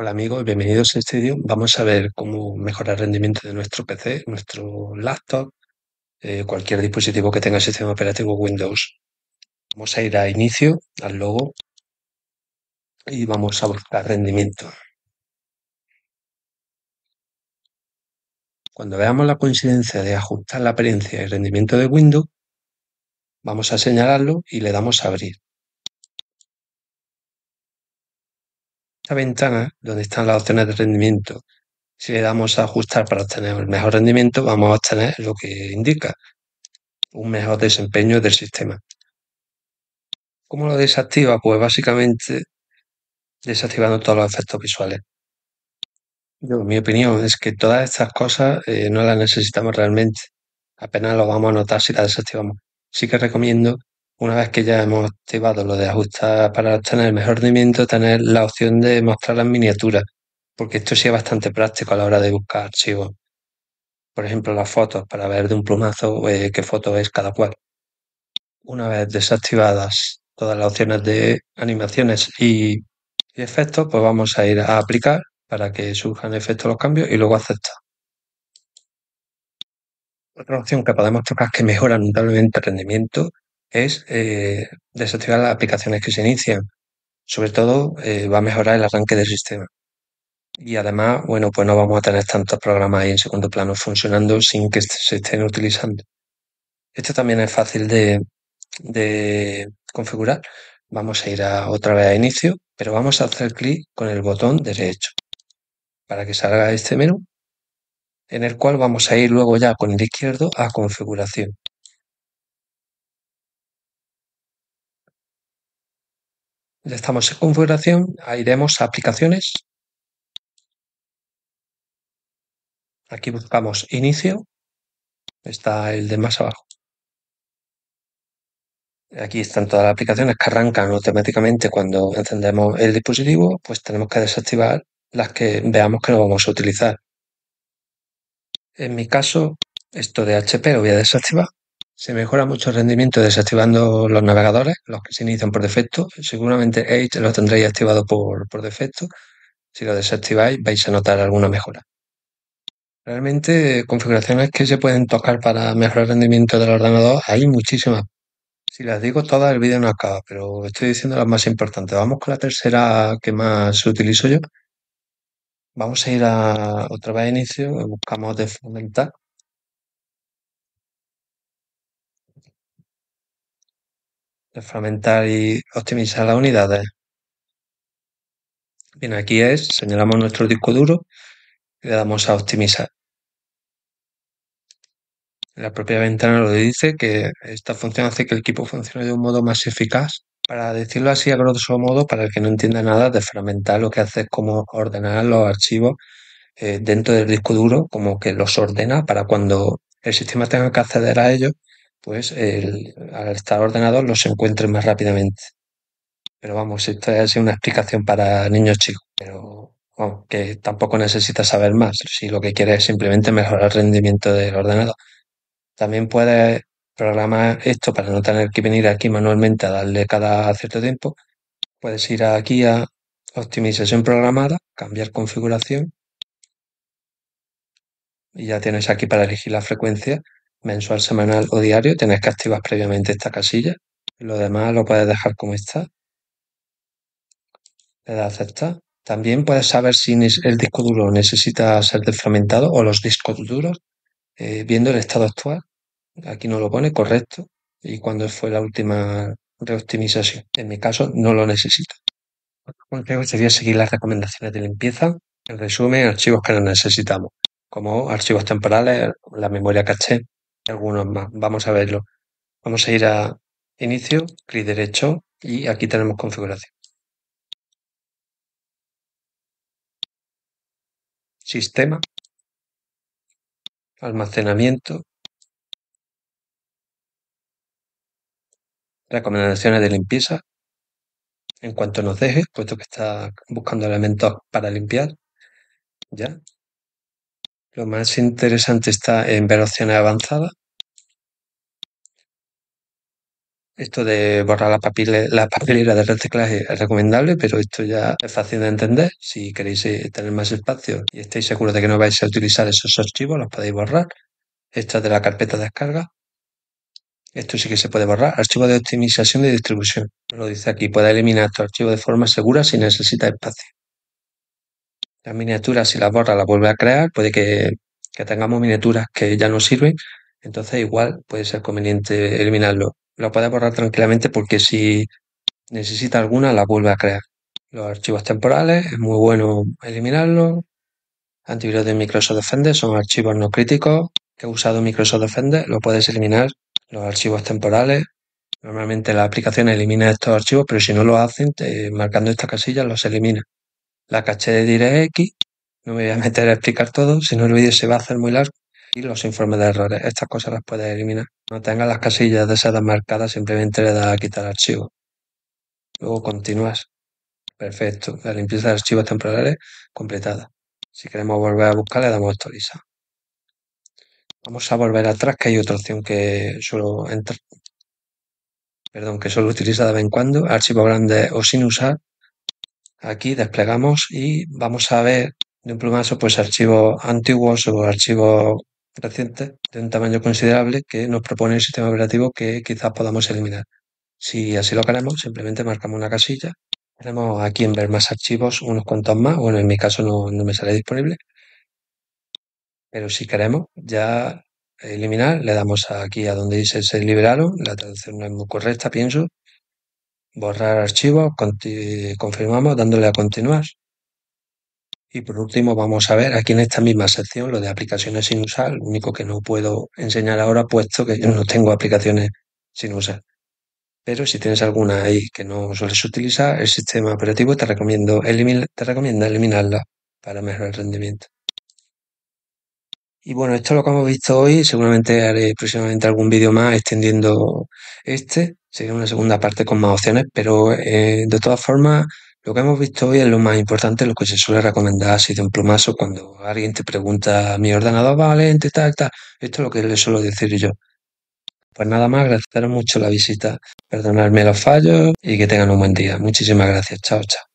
Hola amigos, bienvenidos a este vídeo. Vamos a ver cómo mejorar el rendimiento de nuestro PC, nuestro laptop, eh, cualquier dispositivo que tenga sistema operativo Windows. Vamos a ir a inicio, al logo, y vamos a buscar rendimiento. Cuando veamos la coincidencia de ajustar la apariencia y rendimiento de Windows, vamos a señalarlo y le damos a abrir. ventana donde están las opciones de rendimiento, si le damos a ajustar para obtener el mejor rendimiento, vamos a obtener lo que indica, un mejor desempeño del sistema. ¿Cómo lo desactiva? Pues básicamente desactivando todos los efectos visuales. Yo, mi opinión es que todas estas cosas eh, no las necesitamos realmente. Apenas lo vamos a notar si las desactivamos. Sí que recomiendo una vez que ya hemos activado lo de ajustar para obtener el mejor rendimiento, tener la opción de mostrar las miniaturas, porque esto sí es bastante práctico a la hora de buscar archivos. Por ejemplo, las fotos, para ver de un plumazo eh, qué foto es cada cual. Una vez desactivadas todas las opciones de animaciones y, efectos, pues vamos a ir a aplicar para que surjan efectos los cambios y luego aceptar. Otra opción que podemos tocar que mejora notablemente el rendimiento es eh, desactivar las aplicaciones que se inician. Sobre todo eh, va a mejorar el arranque del sistema. Y además, bueno, pues no vamos a tener tantos programas ahí en segundo plano funcionando sin que se estén utilizando. Esto también es fácil de, de configurar. Vamos a ir a, otra vez a inicio, pero vamos a hacer clic con el botón derecho para que salga este menú, en el cual vamos a ir luego ya con el izquierdo a configuración. Ya estamos en configuración, iremos a aplicaciones. Aquí buscamos inicio, está el de más abajo. Aquí están todas las aplicaciones que arrancan automáticamente cuando encendemos el dispositivo, pues tenemos que desactivar las que veamos que no vamos a utilizar. En mi caso, esto de HP lo voy a desactivar se mejora mucho el rendimiento desactivando los navegadores, los que se inician por defecto. Seguramente Edge los tendréis activado por, defecto. Si lo desactiváis vais a notar alguna mejora. Realmente configuraciones que se pueden tocar para mejorar el rendimiento del ordenador hay muchísimas. Si las digo todas el vídeo no acaba, pero estoy diciendo las más importantes. Vamos con la tercera que más utilizo yo. Vamos a ir a otra vez a inicio, buscamos de fomentar fragmentar y optimizar las unidades. Bien, aquí es, señalamos nuestro disco duro y le damos a optimizar. La propia ventana lo dice que esta función hace que el equipo funcione de un modo más eficaz. Para decirlo así a grosso modo, para el que no entienda nada de fragmentar, lo que hace es como ordenar los archivos eh, dentro del disco duro, como que los ordena para cuando el sistema tenga que acceder a ellos, pues al estar ordenador los encuentren más rápidamente. Pero vamos, esto es una explicación para niños chicos, pero que tampoco necesitas saber más si lo que quieres es simplemente mejorar el rendimiento del ordenador. También puedes programar esto para no tener que venir aquí manualmente a darle cada cierto tiempo. Puedes ir aquí a optimización programada, cambiar configuración y ya tienes aquí para elegir la frecuencia mensual, semanal o diario, tenés que activar previamente esta casilla. Lo demás lo puedes dejar como está. Le das aceptar. También puedes saber si el disco duro necesita ser desfragmentado o los discos duros, eh, viendo el estado actual. Aquí no lo pone, correcto. Y cuando fue la última reoptimización. En mi caso, no lo necesita. Otro consejo sería seguir las recomendaciones de limpieza. En resumen, archivos que no necesitamos, como archivos temporales, la memoria caché, algunos más. Vamos a verlo. Vamos a ir a inicio, clic derecho y aquí tenemos configuración. Sistema, almacenamiento, recomendaciones de limpieza. En cuanto nos deje, puesto que está buscando elementos para limpiar, ya lo más interesante está en velocidad avanzada. Esto de borrar la, papelera de reciclaje es recomendable, pero esto ya es fácil de entender. Si queréis eh, tener más espacio y estáis seguros de que no vais a utilizar esos archivos, los podéis borrar. Esta de la carpeta de descarga. Esto sí que se puede borrar. Archivo de optimización de distribución. Lo dice aquí. Puede eliminar tu archivo de forma segura si necesita espacio. Las miniaturas, si las borra, la vuelve a crear, puede que, tengamos miniaturas que ya no sirven, entonces igual puede ser conveniente eliminarlo. Lo puedes borrar tranquilamente porque si necesita alguna, la vuelve a crear. Los archivos temporales, es muy bueno eliminarlo. Antivirus de Microsoft Defender son archivos no críticos que he usado Microsoft Defender, lo puedes eliminar. Los archivos temporales, normalmente la aplicación elimina estos archivos, pero si no lo hacen, marcando esta casilla los elimina la caché de x, No me voy a meter a explicar todo, si no el vídeo se va a hacer muy largo. Y los informes de errores, estas cosas las puedes eliminar. No tengas las casillas de marcadas, simplemente le das a quitar archivo. Luego continúas. Perfecto, la limpieza de archivos temporales completada. Si queremos volver a buscar, le damos a actualizar. Vamos a volver atrás, que hay otra opción que solo entrar. Perdón, que solo utiliza de vez en cuando, archivo grande o sin usar, Aquí desplegamos y vamos a ver de un plumazo pues archivos antiguos o archivos recientes de un tamaño considerable que nos propone el sistema operativo que quizás podamos eliminar. Si así lo queremos, simplemente marcamos una casilla. Tenemos aquí en ver más archivos unos cuantos más. Bueno, en mi caso no, no me sale disponible. Pero si queremos ya eliminar, le damos aquí a donde dice se liberaron. La traducción no es muy correcta, pienso borrar archivos, confirmamos dándole a continuar. Y por último vamos a ver aquí en esta misma sección lo de aplicaciones sin usar, lo único que no puedo enseñar ahora puesto que yo no tengo aplicaciones sin usar. Pero si tienes alguna ahí que no sueles utilizar, el sistema operativo te, recomiendo te recomienda eliminarla para mejorar el rendimiento. Y bueno, esto es lo que hemos visto hoy. Seguramente haré próximamente algún vídeo más extendiendo este. Sería una segunda parte con más opciones, pero eh, de todas formas, lo que hemos visto hoy es lo más importante, lo que se suele recomendar si de un plumazo cuando alguien te pregunta, mi ordenador vale entre tal, tal. Esto es lo que le suelo decir yo. Pues nada más, agradeceros mucho la visita, perdonadme los fallos y que tengan un buen día. Muchísimas gracias. Chao, chao.